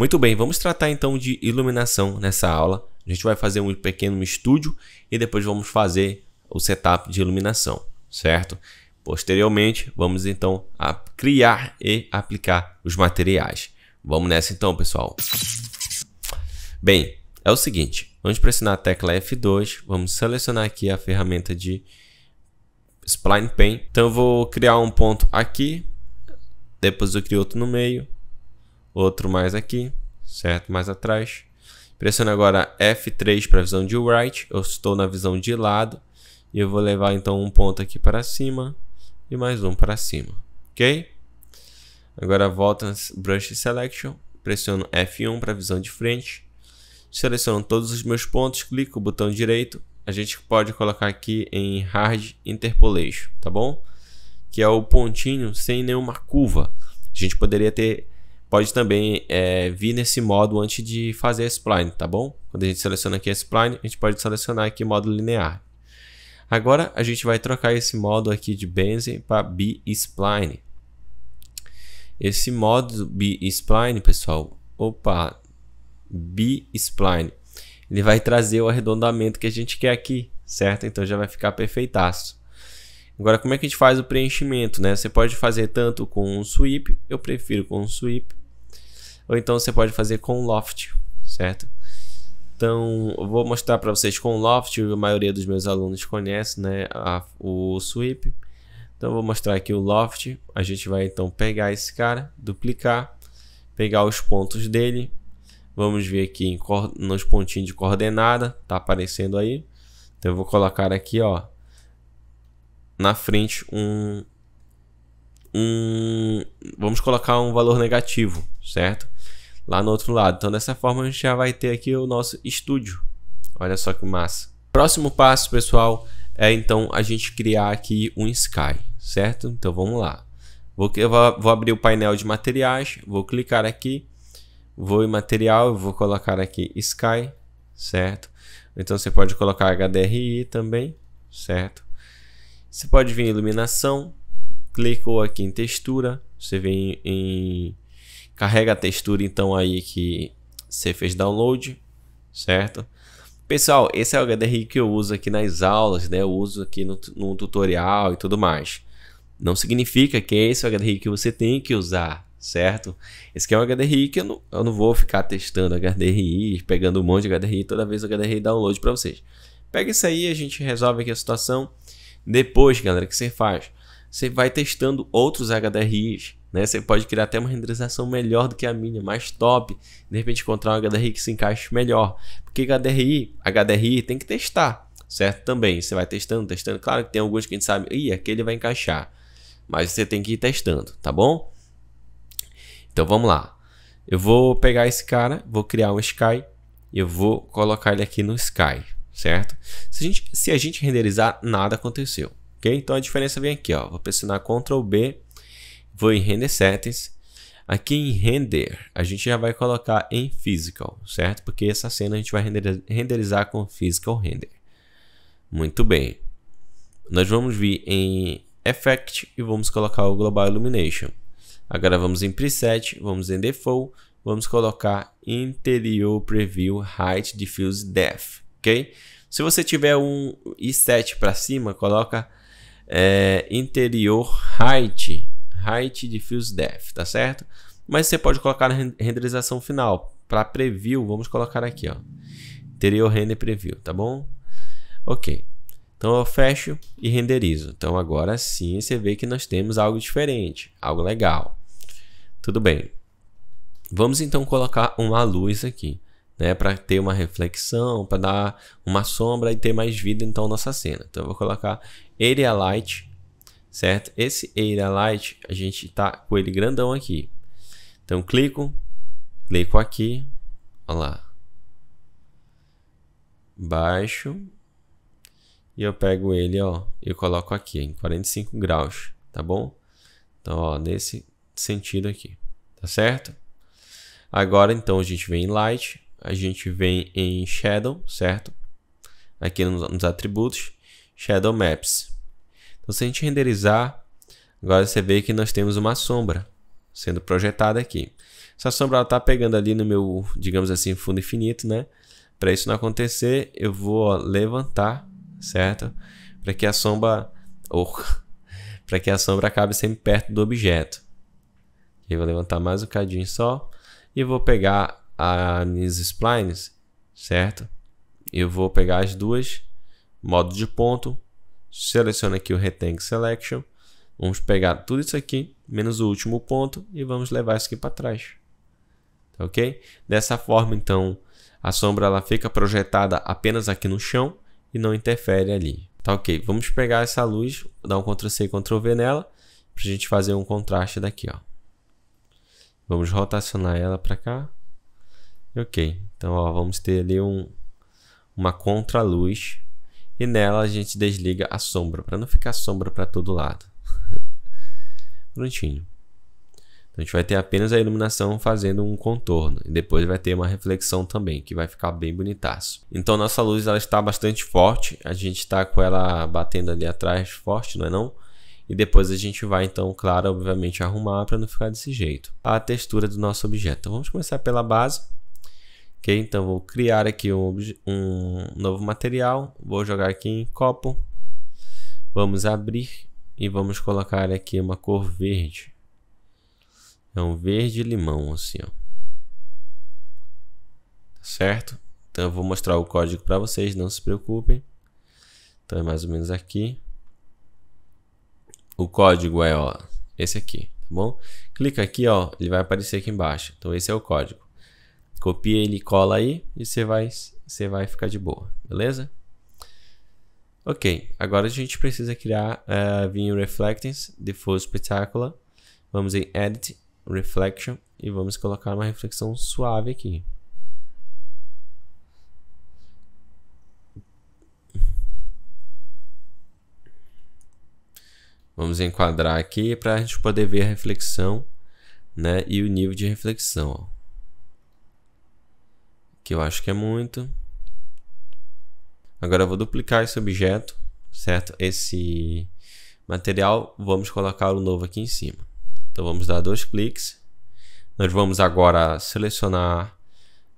Muito bem, vamos tratar então de iluminação nessa aula. A gente vai fazer um pequeno estúdio e depois vamos fazer o setup de iluminação, certo? Posteriormente, vamos então criar e aplicar os materiais. Vamos nessa então, pessoal. Bem, é o seguinte, vamos pressionar a tecla F2, vamos selecionar aqui a ferramenta de Spline Pen. Então eu vou criar um ponto aqui, depois eu crio outro no meio, outro mais aqui, certo? Mais atrás. Pressiono agora F3 para visão de right, eu estou na visão de lado, e eu vou levar então um ponto aqui para cima e mais um para cima, ok? Agora volto no Brush Selection, pressiono F1 para visão de frente, seleciono todos os meus pontos, clico o botão direito, a gente pode colocar aqui em Hard Interpolation, tá bom? Que é o pontinho sem nenhuma curva. A gente poderia ter pode também é, vir nesse modo antes de fazer a spline, tá bom? Quando a gente seleciona aqui a spline, a gente pode selecionar aqui modo linear. Agora a gente vai trocar esse modo aqui de Benzen para B-Spline. Esse modo B-Spline, pessoal, opa, B-Spline, ele vai trazer o arredondamento que a gente quer aqui, certo? Então já vai ficar perfeitaço. Agora, como é que a gente faz o preenchimento, né? Você pode fazer tanto com um sweep, eu prefiro com um sweep, ou então você pode fazer com Loft, certo? Então, eu vou mostrar para vocês com Loft, a maioria dos meus alunos conhece, né, a, o sweep. Então, eu vou mostrar aqui o Loft, a gente vai então pegar esse cara, duplicar, pegar os pontos dele, vamos ver aqui em, nos pontinhos de coordenada, tá aparecendo aí. Então, eu vou colocar aqui, ó, na frente um um. Vamos colocar um valor negativo, certo? Lá no outro lado. Então, dessa forma, a gente já vai ter aqui o nosso estúdio. Olha só que massa. Próximo passo, pessoal, é então a gente criar aqui um Sky, certo? Então, vamos lá. Vou, vou abrir o painel de materiais, vou clicar aqui, vou em material, vou colocar aqui Sky, certo? Então, você pode colocar HDRI também, certo? Você pode vir em iluminação, Clicou aqui em textura, você vem em carrega a textura então aí que você fez download, certo? Pessoal, esse é o HDRI que eu uso aqui nas aulas, né? Eu uso aqui no, no tutorial e tudo mais. Não significa que é esse é o HDRI que você tem que usar, certo? Esse aqui é o HDRI que eu não, eu não vou ficar testando HDRI, pegando um monte de HDRI toda vez o HDRI download para vocês. Pega isso aí, a gente resolve aqui a situação. Depois, galera, que você faz? você vai testando outros HDRIs, né? Você pode criar até uma renderização melhor do que a minha, mais top. De repente encontrar um HDRI que se encaixe melhor. Porque HDRI, HDRI tem que testar, certo? Também, você vai testando, testando. Claro que tem alguns que a gente sabe, ih, aquele vai encaixar. Mas você tem que ir testando, tá bom? Então vamos lá. Eu vou pegar esse cara, vou criar um Sky e eu vou colocar ele aqui no Sky, certo? Se a gente, se a gente renderizar, nada aconteceu ok? Então a diferença vem aqui, ó. Vou pressionar Ctrl B, vou em Render Settings. Aqui em Render, a gente já vai colocar em Physical, certo? Porque essa cena a gente vai renderizar com Physical Render. Muito bem. Nós vamos vir em Effect e vamos colocar o Global Illumination. Agora vamos em Preset, vamos em Default, vamos colocar Interior Preview Height Diffuse Depth, ok? Se você tiver um i7 para cima, coloca é, interior height, height fios depth, tá certo? Mas você pode colocar na renderização final. Para preview, vamos colocar aqui, ó. Interior render preview, tá bom? Ok. Então eu fecho e renderizo. Então agora sim você vê que nós temos algo diferente, algo legal. Tudo bem. Vamos então colocar uma luz aqui, né, para ter uma reflexão, para dar uma sombra e ter mais vida então nossa cena. Então eu vou colocar Area Light, certo? Esse Area Light, a gente tá com ele grandão aqui. Então, clico, clico aqui, olha lá. Baixo. E eu pego ele, ó, e coloco aqui em 45 graus, tá bom? Então, ó, nesse sentido aqui, tá certo? Agora, então, a gente vem em Light, a gente vem em Shadow, certo? Aqui nos, nos atributos. Shadow Maps. Então, se a gente renderizar, agora você vê que nós temos uma sombra sendo projetada aqui. Essa sombra está pegando ali no meu, digamos assim, fundo infinito, né? Para isso não acontecer, eu vou ó, levantar, certo? Para que a sombra ou oh, para que a sombra acabe sempre perto do objeto. Eu vou levantar mais um cadinho só e vou pegar as splines, certo? Eu vou pegar as duas modo de ponto, seleciona aqui o Rectangle Selection, vamos pegar tudo isso aqui, menos o último ponto, e vamos levar isso aqui para trás. Tá ok? Dessa forma, então, a sombra ela fica projetada apenas aqui no chão e não interfere ali. Tá ok, vamos pegar essa luz, dar um Ctrl+C e Ctrl+V nela, para a gente fazer um contraste daqui, ó. Vamos rotacionar ela para cá. Ok, então ó, vamos ter ali um, uma contraluz e nela a gente desliga a sombra, para não ficar sombra para todo lado. Prontinho. Então a gente vai ter apenas a iluminação fazendo um contorno e depois vai ter uma reflexão também, que vai ficar bem bonitaço. Então nossa luz ela está bastante forte, a gente está com ela batendo ali atrás forte, não é não? E depois a gente vai então, claro, obviamente arrumar para não ficar desse jeito. A textura do nosso objeto. Então vamos começar pela base. Ok, então vou criar aqui um, um novo material. Vou jogar aqui em copo. Vamos abrir e vamos colocar aqui uma cor verde. É um verde limão assim, ó. Tá certo? Então eu vou mostrar o código para vocês, não se preocupem. Então é mais ou menos aqui. O código é ó, esse aqui, tá bom? Clica aqui, ó, ele vai aparecer aqui embaixo. Então esse é o código. Copia ele, cola aí e você vai, você vai ficar de boa, beleza? Ok, agora a gente precisa criar uh, eh, vir em Reflectance, Diffuse Spectacular. Vamos em Edit, Reflection e vamos colocar uma reflexão suave aqui. Vamos enquadrar aqui para a gente poder ver a reflexão né, e o nível de reflexão. Ó que eu acho que é muito. Agora eu vou duplicar esse objeto, certo? Esse material, vamos colocar o novo aqui em cima. Então vamos dar dois cliques. Nós vamos agora selecionar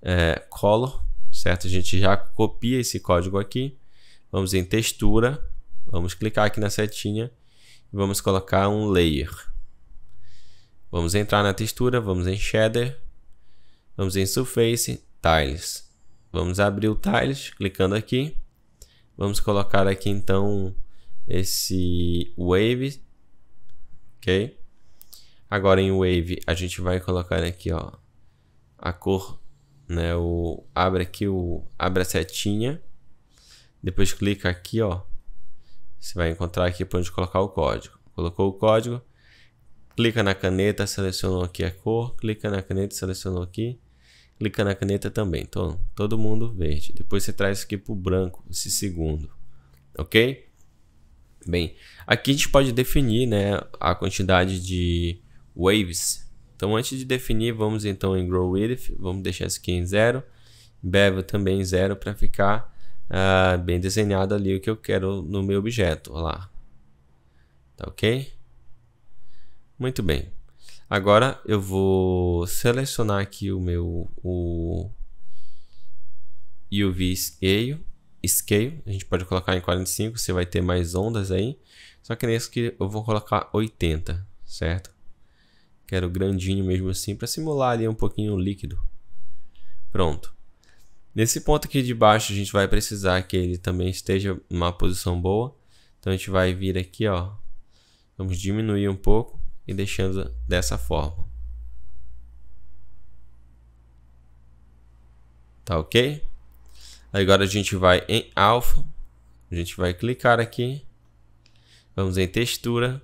é, Color, certo? A gente já copia esse código aqui. Vamos em Textura, vamos clicar aqui na setinha e vamos colocar um Layer. Vamos entrar na textura, vamos em Shader, vamos em Surface, Tiles. Vamos abrir o Tiles clicando aqui. Vamos colocar aqui então esse Wave. Ok? Agora em Wave a gente vai colocar aqui ó, a cor. Né, o, abre aqui o, abre a setinha. Depois clica aqui ó. Você vai encontrar aqui para onde colocar o código. Colocou o código clica na caneta, selecionou aqui a cor, clica na caneta, selecionou aqui, clica na caneta também. Então, todo mundo verde. Depois você traz aqui para o branco, esse segundo. Ok? Bem, aqui a gente pode definir né, a quantidade de waves. Então, antes de definir, vamos então em Grow Width, vamos deixar isso aqui em zero. Bevel também em zero para ficar uh, bem desenhado ali o que eu quero no meu objeto. Olha lá. Tá ok? Muito bem. Agora eu vou selecionar aqui o meu o UV scale, scale. A gente pode colocar em 45, você vai ter mais ondas aí. Só que nesse aqui eu vou colocar 80, certo? Quero grandinho mesmo assim para simular ali um pouquinho o líquido. Pronto. Nesse ponto aqui de baixo a gente vai precisar que ele também esteja numa posição boa. Então a gente vai vir aqui, ó. Vamos diminuir um pouco e deixando dessa forma. Tá ok? Agora a gente vai em alfa, a gente vai clicar aqui, vamos em textura,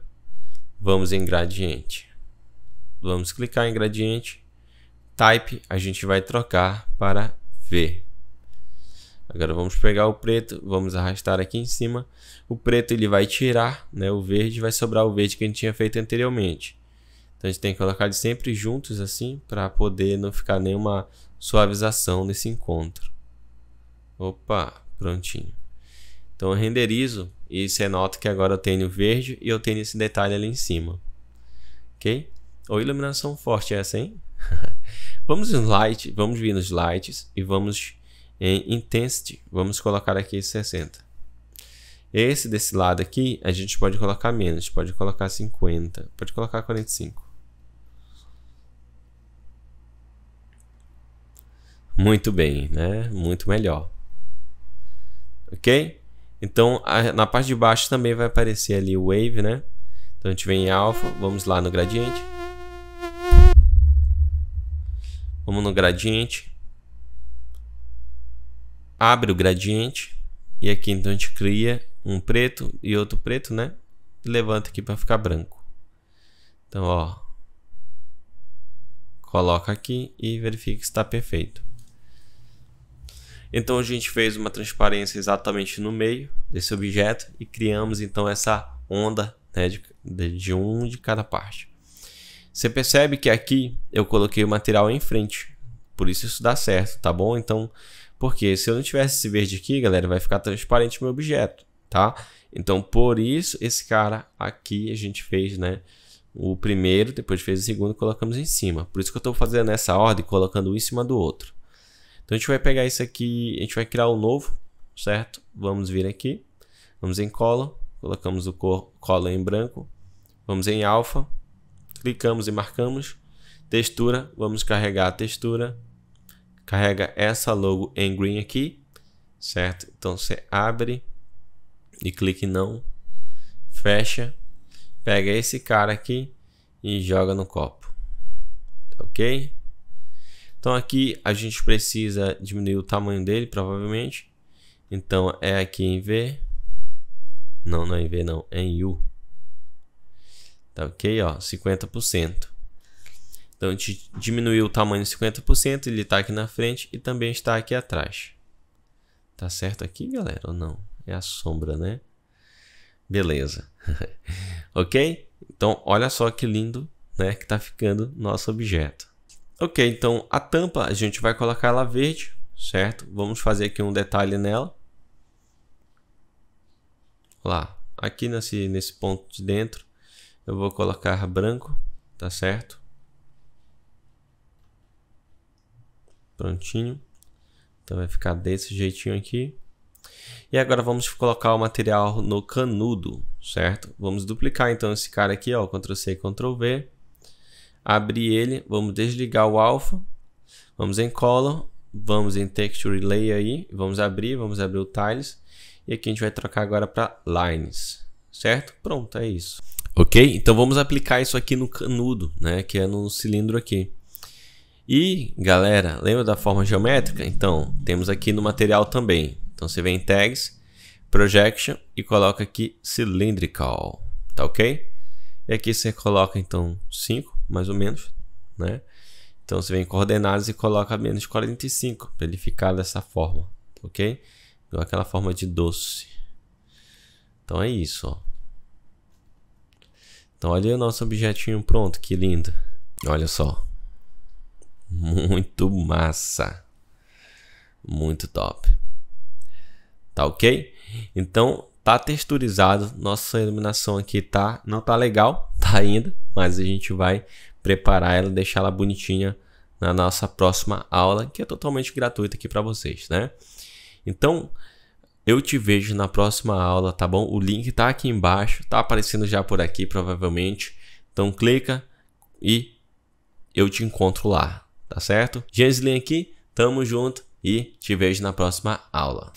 vamos em gradiente. Vamos clicar em gradiente, type, a gente vai trocar para V. Agora vamos pegar o preto, vamos arrastar aqui em cima. O preto ele vai tirar né, o verde, vai sobrar o verde que a gente tinha feito anteriormente. Então a gente tem que colocar eles sempre juntos assim, para poder não ficar nenhuma suavização nesse encontro. Opa, prontinho. Então eu renderizo e você nota que agora eu tenho verde e eu tenho esse detalhe ali em cima. Ok? Ou iluminação forte é essa, hein? vamos em light, vamos vir nos lights e vamos em intensity, vamos colocar aqui 60. Esse desse lado aqui, a gente pode colocar menos, pode colocar 50, pode colocar 45. Muito bem, né? Muito melhor. Ok? Então, a, na parte de baixo também vai aparecer ali o wave, né? Então, a gente vem em alfa, vamos lá no gradiente. Vamos no gradiente abre o gradiente e aqui então a gente cria um preto e outro preto, né? E levanta aqui para ficar branco. Então, ó, coloca aqui e verifica que está perfeito. Então a gente fez uma transparência exatamente no meio desse objeto e criamos então essa onda né, de, de um de cada parte. Você percebe que aqui eu coloquei o material em frente, por isso isso dá certo, tá bom? Então porque se eu não tivesse esse verde aqui, galera, vai ficar transparente o meu objeto, tá? Então, por isso, esse cara aqui a gente fez, né? O primeiro, depois fez o segundo, colocamos em cima. Por isso que eu estou fazendo nessa ordem, colocando um em cima do outro. Então, a gente vai pegar isso aqui, a gente vai criar um novo, certo? Vamos vir aqui, vamos em cola, colocamos o cor, em branco, vamos em alfa, clicamos e marcamos. Textura, vamos carregar a textura, carrega essa logo em green aqui, certo? Então você abre e clica em não, fecha, pega esse cara aqui e joga no copo, tá ok? Então aqui a gente precisa diminuir o tamanho dele, provavelmente. Então é aqui em V. Não, não é em V não, é em U. Tá ok, ó, 50%. Então a gente diminuiu o tamanho em 50%, ele está aqui na frente e também está aqui atrás. Tá certo aqui, galera, ou não? É a sombra, né? Beleza. ok? Então, olha só que lindo né, que está ficando nosso objeto. Ok, então a tampa a gente vai colocar ela verde, certo? Vamos fazer aqui um detalhe nela. Lá, aqui nesse, nesse ponto de dentro, eu vou colocar branco, tá certo? Prontinho. Então vai ficar desse jeitinho aqui. E agora vamos colocar o material no canudo, certo? Vamos duplicar então esse cara aqui, ó, Ctrl C e Ctrl V. Abrir ele, vamos desligar o alpha. Vamos em color, vamos em texture layer aí, vamos abrir, vamos abrir o tiles. E aqui a gente vai trocar agora para lines, certo? Pronto, é isso. Ok, então vamos aplicar isso aqui no canudo, né, que é no cilindro aqui. E, galera, lembra da forma geométrica? Então, temos aqui no material também. Então, você vem em Tags, Projection e coloca aqui Cylindrical, tá ok? E aqui você coloca, então, 5, mais ou menos, né? Então, você vem em Coordenadas e coloca menos 45, para ele ficar dessa forma, ok? Igual aquela forma de doce. Então, é isso, ó. Então, olha o nosso objetinho pronto, que lindo. Olha só. Muito massa. Muito top. Tá ok? Então, tá texturizado. Nossa iluminação aqui tá, não tá legal, tá ainda, mas a gente vai preparar ela, deixar ela bonitinha na nossa próxima aula, que é totalmente gratuita aqui para vocês, né? Então, eu te vejo na próxima aula, tá bom? O link tá aqui embaixo, tá aparecendo já por aqui provavelmente. Então clica e eu te encontro lá. Tá certo? Genslin aqui, tamo junto e te vejo na próxima aula.